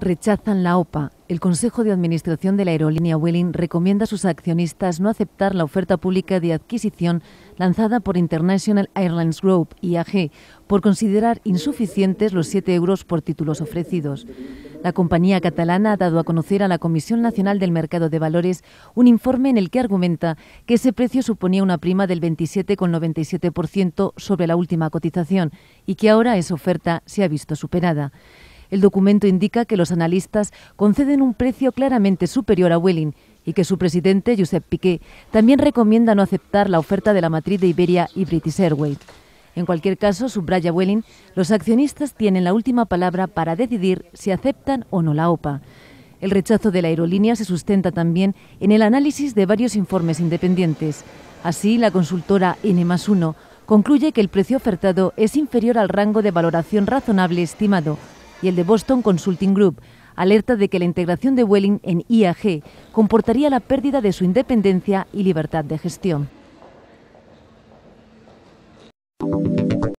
rechazan la OPA. El Consejo de Administración de la aerolínea Welling recomienda a sus accionistas no aceptar la oferta pública de adquisición lanzada por International Airlines Group, IAG, por considerar insuficientes los 7 euros por títulos ofrecidos. La compañía catalana ha dado a conocer a la Comisión Nacional del Mercado de Valores un informe en el que argumenta que ese precio suponía una prima del 27,97% sobre la última cotización y que ahora esa oferta se ha visto superada. El documento indica que los analistas conceden un precio claramente superior a Welling y que su presidente, Josep Piqué, también recomienda no aceptar la oferta de la matriz de Iberia y British Airways. En cualquier caso, subraya Welling, los accionistas tienen la última palabra para decidir si aceptan o no la OPA. El rechazo de la aerolínea se sustenta también en el análisis de varios informes independientes. Así, la consultora N 1 concluye que el precio ofertado es inferior al rango de valoración razonable estimado, y el de Boston Consulting Group, alerta de que la integración de Welling en IAG comportaría la pérdida de su independencia y libertad de gestión.